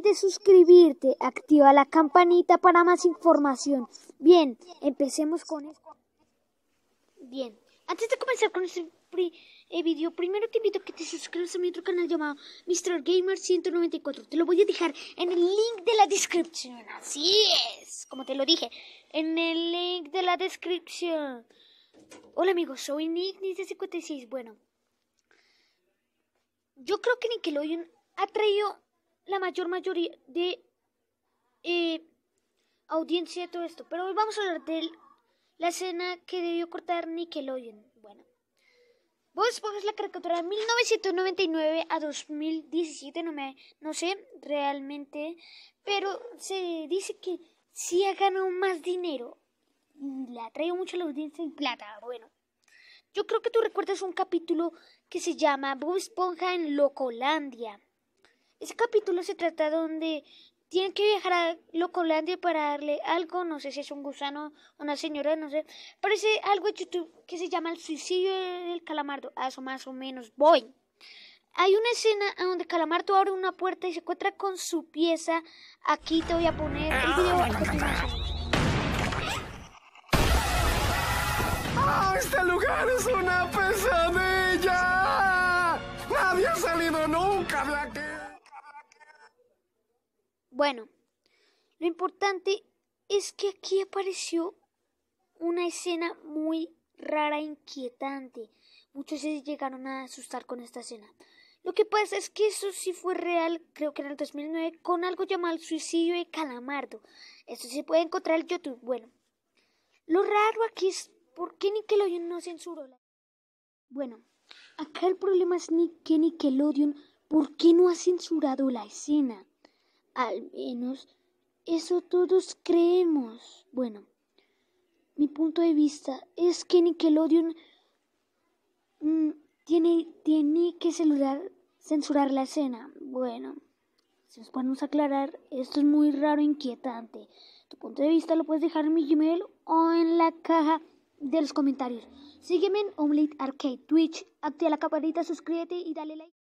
de suscribirte, activa la campanita para más información. Bien, empecemos con esto. Bien, antes de comenzar con este eh, video, primero te invito a que te suscribas a mi otro canal llamado Mr. Gamer 194. Te lo voy a dejar en el link de la descripción. Así es, como te lo dije, en el link de la descripción. Hola amigos, soy Nick, Nick de 56. Bueno, yo creo que Nickelodeon ha traído la mayor mayoría de eh, audiencia de todo esto. Pero hoy vamos a hablar de la escena que debió cortar Nickelodeon. Bueno, Bob Esponja la caricatura de 1999 a 2017, no, me, no sé realmente, pero se dice que sí ha ganado más dinero. Y le ha mucho la audiencia en plata. Bueno, yo creo que tú recuerdas un capítulo que se llama Bob Esponja en Locolandia ese capítulo se trata donde tiene que viajar a Locolandia para darle algo, no sé si es un gusano, una señora, no sé. Parece algo en YouTube que se llama El suicidio del calamardo. A eso más o menos voy. Hay una escena donde Calamardo abre una puerta y se encuentra con su pieza. Aquí te voy a poner el video ¡Ah! este lugar es una pesadilla! ¡Nadie ha salido nunca de bueno, lo importante es que aquí apareció una escena muy rara e inquietante. Muchos se llegaron a asustar con esta escena. Lo que pasa es que eso sí fue real, creo que en el 2009, con algo llamado suicidio de Calamardo. Eso se puede encontrar en YouTube. Bueno, lo raro aquí es por qué Nickelodeon no censuró la... Bueno, acá el problema es ni que Nickelodeon, ¿por qué no ha censurado la escena? Al menos eso todos creemos. Bueno, mi punto de vista es que Nickelodeon mm, tiene, tiene que censurar la escena. Bueno, si nos podemos aclarar, esto es muy raro e inquietante. Tu punto de vista lo puedes dejar en mi Gmail o en la caja de los comentarios. Sígueme en Omelette Arcade, Twitch, activa la campanita, suscríbete y dale like.